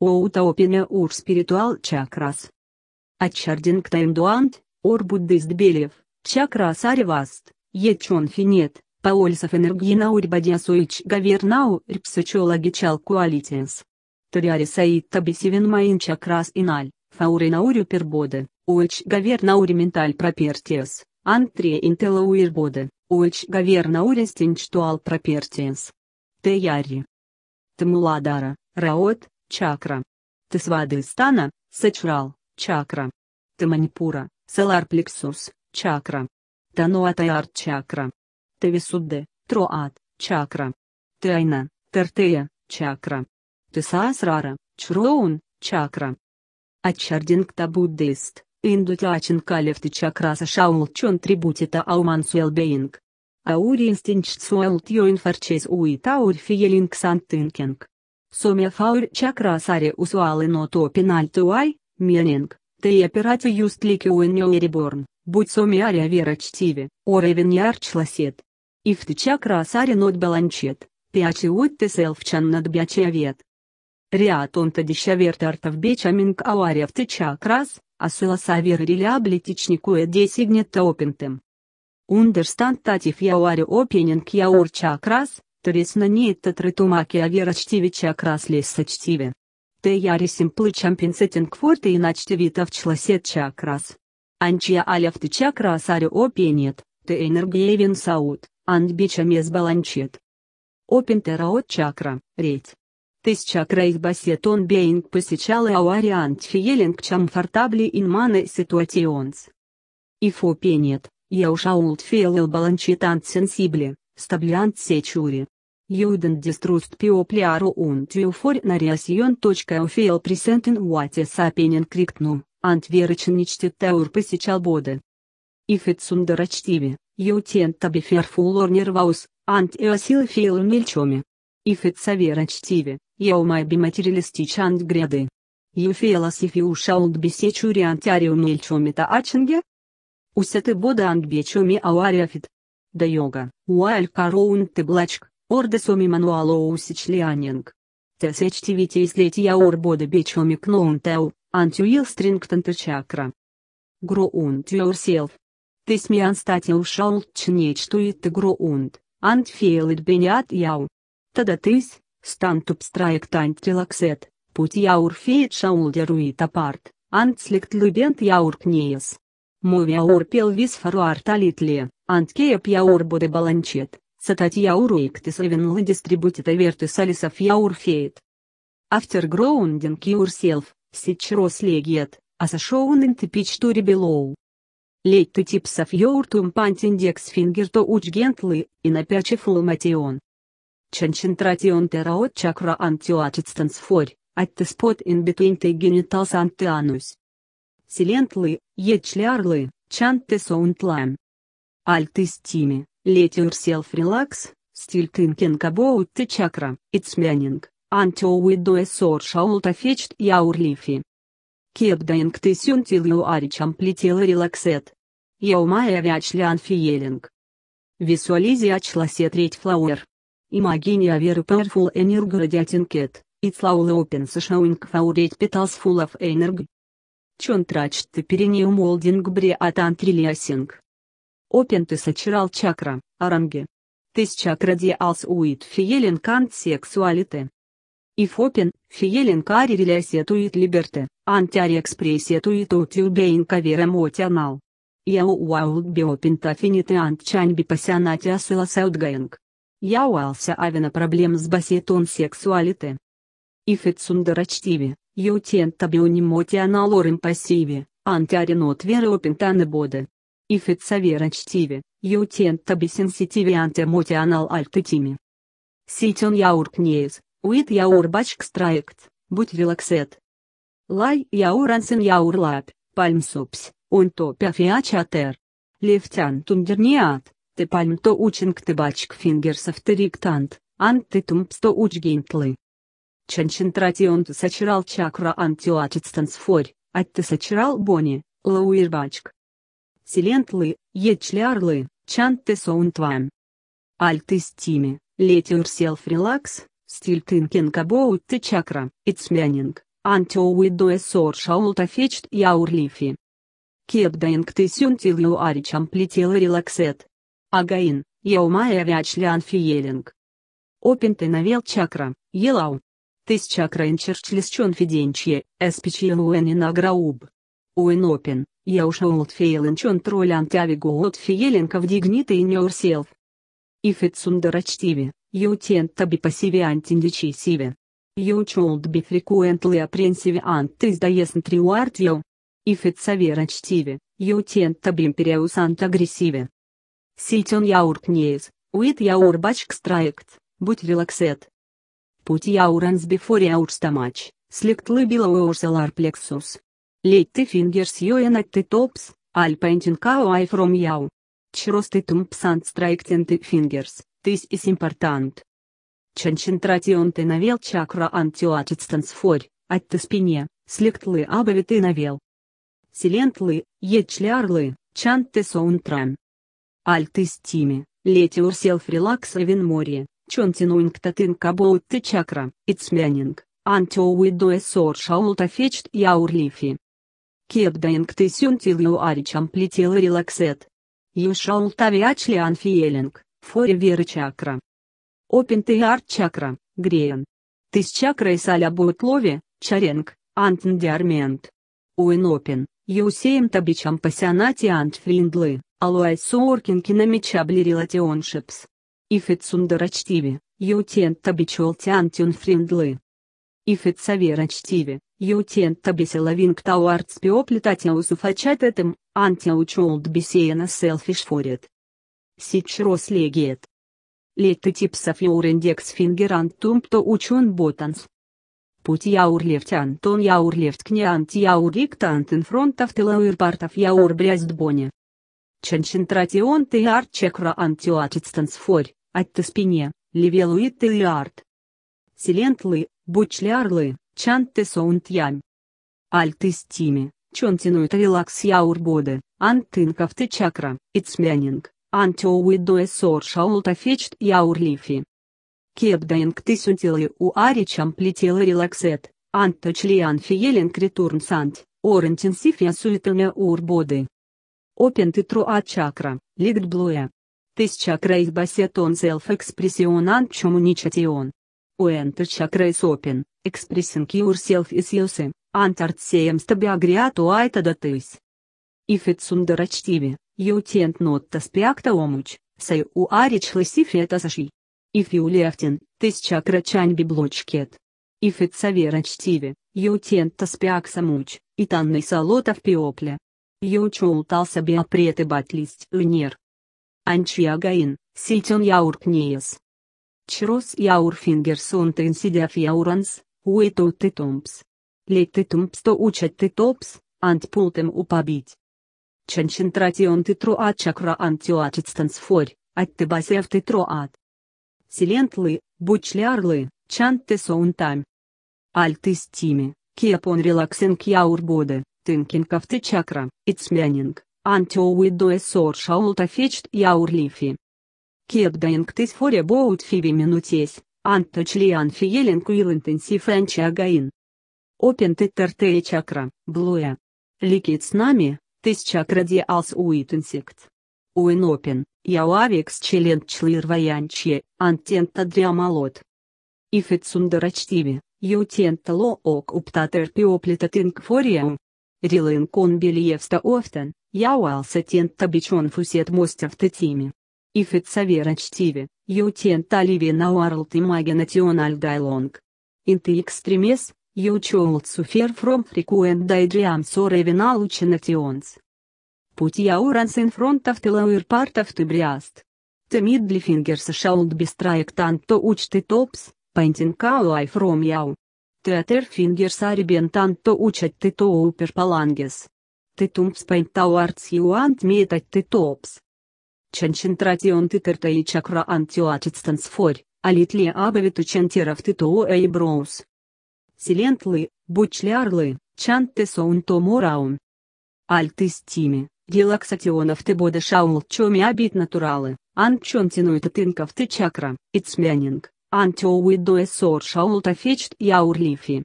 Оутаопиня ур спиритуал чакрас. Ачардинг таймдуант, ор буддист белев, чакрас ареваст, ечон финет, паольсов энергина урбадиасуич гавернау рипсочолаги чалкуалитенс. Ториари саит табисивен маин чакрас иналь, фауринаури пербоды, уэч гавернаури менталь пропертиес, антрия интелауирбоды, уэч гавернаури стинчтуал пропертиес. Теяри. Тамуладара, Раот, чакра. Тесвадхистана, сачрал, чакра. Таманипура, салар плексус, чакра. Тануатаяр чакра. Тависудде, троат, чакра. Тайна, тартея, чакра. Тесасрара, чроун, чакра. Ачардингта табуддист. индутячин калефты чакраса чон трибутита аумансуэлбеинг. Аури инстинчцуэлт йоинфарчез уит аур фиелинг сантынкинг. Somia fauri chakrasare usuale noto penaltuai, ты te operati just liquiunio реборн будь сомиария вера чтиве, оревен ярчласет. If ты чакрасари нот баланчет, пячи от ты селфчан над бячавет. Риат он тадищаверт артов бечаминг ауарев ты чакрас, а силасавер релиаблетичнику и десигнет опентем. Understand that if you are opening your chakras, на ней тумаки чакрас nietetretumaki avierachtivich akraslis achtive. Te jarisim plычампинсетин кворты и начтевитов чласет чакрас. Анчия алевты чакрас ари опенет, те энергиевин саут, андбича мезбаланчет. от чакра, редь. реть. Тысяча крейсбасет он бейнг посещал и ауариант фиелинг чамфортабли инманы ситуационс. If опенет, я ушаулт фиелл баланчитант сенсибли, стаблянт сечури. Juden distrust people und euforinariation. Ofeel present in what is happening cricket nu, and teur посещал боды. If it's under achtive, you tend to be fearful or nervous, and you still feel milchome. If it's over achtive, you might be materialistic and greedy. You feel as if you should be securiantarium milchome to achinge? Усяты бода and бечоми ауариафит. Да йога, уайль кароун ты блачк. Ордесом Имануалоу Сичлианинг. Тесечтивите излетия орбода бечоми клоунтеу, антюил стрингтанта чакра. Груунт yourself. Ты смеян стати ушел чнечту и ты груунт, антфейлит бенят яу. Тогда тыс, стантуп страектант релаксет, путь яур феет шаулдеру и тапарт, антсликт любент яур кнеес. Муви аур пелвис фаруар талитле, анткееп яур буде баланчет, Сататьяуру Иктисавинла дистрибутит Авертис Алисов Яурфейт. Aftergrounding yourself, Сичрос Легиет, Асашоун Интепич Тури Белоу. Лейт ты типс of your tumpant index finger to uch gently, in a patch flumation. Concentration teraot chakra antioat stands for, at the spot in between the genitals and the anus. Silently, yet clearly, chant the sound lam. Alt is Let yourself relax, still thinking about the chakra, its meaning, until we do a social affect your life. Keep doing this until you are completely relaxed. You may have actually feeling. Visualize a rate flower. Imagine a very powerful energy radiating it, its low opens showing for eight petals full of energy. Чонтрачт перениум молдинг бриатан трилиасинг. Опенты сочрал чакра, аранги. Тыс чакра диалс уит фиелен кант сексуалите. If open, фиелен кари релясетует либерте, антиарекспрессетует утюбейн каверем отянал. Яу уаулт биопент афинит ант чань бипасянати асыла саутгайнг. Яуался авина проблем с басетон сексуалите. If it сундарачтиви, ютента бионимоти аналорим пассиви, антиаринот веропентаны боды и фитсоверочтиве, ютента бисенситивианте мотианал альтитими. Ситен яур кнеез, уит яур бачкстрайкт, будь релаксет. Лай яур ансен яур лап, пальмсупс, он топя фиачатер. Левтян тундерниат, ты пальмто учинг ты бачк фингерсов ты риктант, антитум псто уч гентлы. Чанчентратион ты сочрал чакра антиуатит стансфорь, ать ты сочрал бони, лауирбачк. Силентлы, Ечлиарлы, Чанте Саунтвам. Альтистиме, Let Yourself Relax, Still Thinking About the Chakra, It's Meaning, Until We Do a Social Fetched Your Life. Keep Doing This Until You Are Completely Relaxed. Again, You May Have Feeling. Open the Navel Chakra, Yellow. This Chakra in Churchless Confidential, SPCUN in Agraub. When Open, я ушел от failing control and navigate feeling of dignity in yourself. If it's underachtive, you tend to be passive and indecisive. You should be frequently apprehensive and this doesn't reward you. If it's overachtive, you tend to be imperious and aggressive. Sit on your knees, with your back straight, but relaxed. Put your hands before your stomach, slightly below your solar plexus, Лейте фингерс ты топс, альпентинкау ай фром яу. Чросты тумпсант страйктенты фингерс, тыс и симпортант. ты навел чакра антиуатитстанс форь, ты спине, сликтлы абовиты навел. Силентлы, чан ты соунтрам. Аль ты стиме, лети урселф релакс вин море, чонтинуинг татын кабоутты чакра, ицмянинг, антиоуидуэсор шаултафечт яурлифи. Кепдаинг ты сюнтил юаричам плетел и релаксет. Юшаул тавиачли анфиелинг, фори вера чакра. Опен ты арт чакра, греен. Ты с чакрой саля ботлове, чаренг, антн диармент. Уэн опен, юсеем табичам пассионати антфриндлы, алуай суоркинки на мечабли релатионшипс. Ифет сундарачтиви, ютен табичол тянтюн фриндлы. Ифет саверачтиви, Ютента бисела винктауарт спиоплетатиаус этим. антиаучолд бисеяна селфиш форет. Сичрос легиет. Летты типсов юрендекс фингерант тумпто учун ботанс. Путь яурлевт антон яурлевт кнеант яурикт антинфронтов партов яур бряздбоне. Ченчентратион ты арчекра антиуатицтансфорь, атты спине, левелуит ты арт. Селентлы, бучлярлы, Чанте Соунтьям. Альтистиме, Чонтинует релакс яур яурбоде, антынкавте чакра, ицмянинг, антиоуидоэ соршаултафечт яурлифи. Кепдаинг тысютилы аричам плетела релаксет, анточлиан фиелинг ретурнсант, ор интенсифия суетаня урбоды. Опен титруа чакра, лигдблуя. Тысчакра их басет он селф экспрессион анчомуничатион. Уэнта чакра и сопен, expressing yourself is using, antart seems to be agreed to it that is. If it's underachtive, you tend not to speak to much, so you are richless if it is If you leftin, this chakra can be blocked. If it's overachtive, you tend to speak so much, it is a lot of people. You should also be apprete about list unir. Anchiagain, sit on your knees. Chros your fingers on the inside of your hands, тумпс, ты тумпс, то учат ты топс, ucet titops, ant pultem upabit. Ченчентратион титруат чакра ты антиоатитстансфорь, аттебасев титруат. Силентлы, чан ты соунтам. Альты стими, кепон релаксен кьяурбоде, тынкинков ты чакра, ицмянинг, антиоуидоэ сор шаултафечт яурлифи. Кепдаинг тысфоре боут фиби минутесь, Анточлиан Фиелин Куил Интенсив Энчи Агаин. Опен Титтертея Чакра, Блуя. Ликит с нами, Тысчакра Диалс Уитенсикт. Уин Опен, Яуавикс Челент Члир Ваянче, Антента Дриамалот. Ифет Сундарачтиви, Ютента Лоок Уптатер Пиоплита Тингфориум. Рилын Конбельевста Офтен, Яуалса Тента Бичон Фусет Мостев Тетими. Ифицавера чтиве, ютента ливи науарлт и маги националь дайлонг. Инты экстремес, ючоулт суфер фром фрикуент дайдриам соревина лученационс. Путь яуранс инфронтов тылауир партов ты бриаст. Ты мидлифингерс шаулт бестраектант то учты топс, пентинкау ай фром яу. Театер фингерс арибентан то учат ты то упер палангес. Ты тумпс пентау артс юант метать ты топс. Чанчентратион тытырта и чакра антиоачетстансфорь, алитлия абавиту чантиров тытоо эйброус. Силентлы, бучлиарлы, чанты соунтому мораум. Альтыстими, релаксатионов ты бода шаул чоми абит натуралы, анчонтинует тынков ты чакра, ицмянинг, антиоуидоэ шаул тафечт и аурлифи.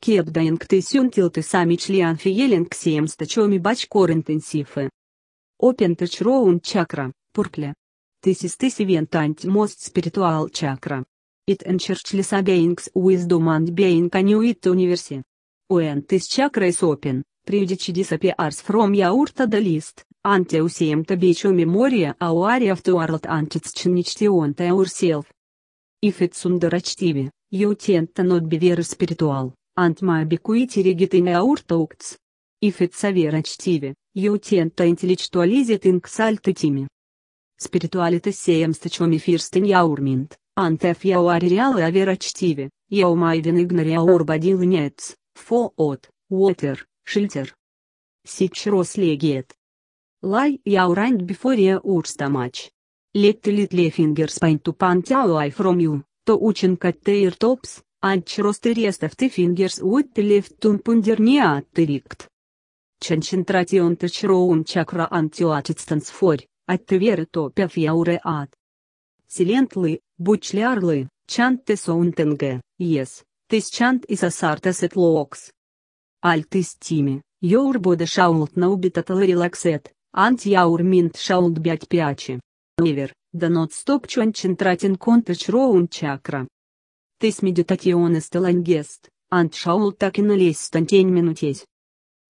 Кепдаинг ты сюнтил ты сами член фиелинг семста чоми бачкор интенсифы, Open the Crown Chakra, Purple. This is the seventh and most spiritual chakra. It enchurches beings wisdom and being conduit to universe. When this chakra is open, Привдичи disappears from your the list, ante useem tabicho memoria auaria of the world antitschnичтион to yourself. If it's underachtive, you tend to not be very spiritual, and may be quite rigid in your talks. If it's overachtive, Jaucienta intelectualizet in xaltățime. Spiritualitatea e mstăciomi firstin iaurmint, antef iau arireală a vera ctive, iau mai din ignoria orbadil neț, fo ot, water, шильтер. Сич рос легиет. Лай яуранд бифория урстамач. Леттелит лефингер спайнту пантяу ай фром ю, то учин каттеир топс, анч ростерестов ты фингерс уиттелев тун пундерниа тырикт. Concentrațion tășroum chakra antioacetstans fori, attivere topea fiaureat. Silently, buchlearly, chant te sountengue, yes, tis chant is asartes et loox. Altis timi, your bode shault naubitatl relaxet, ant your mint shault biat piaci. Ever, da not stop concentratin contășroum chakra. Tis meditationes telangest, ant shault takin leis stantien minutezi.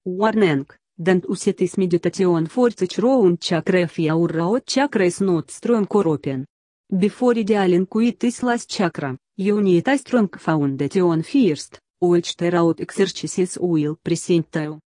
Warning, don't use this meditation for the round chakra if your root chakra is not strong or open. Before dealing with this last chakra, you need a strong foundation first, which the root exercises will present you.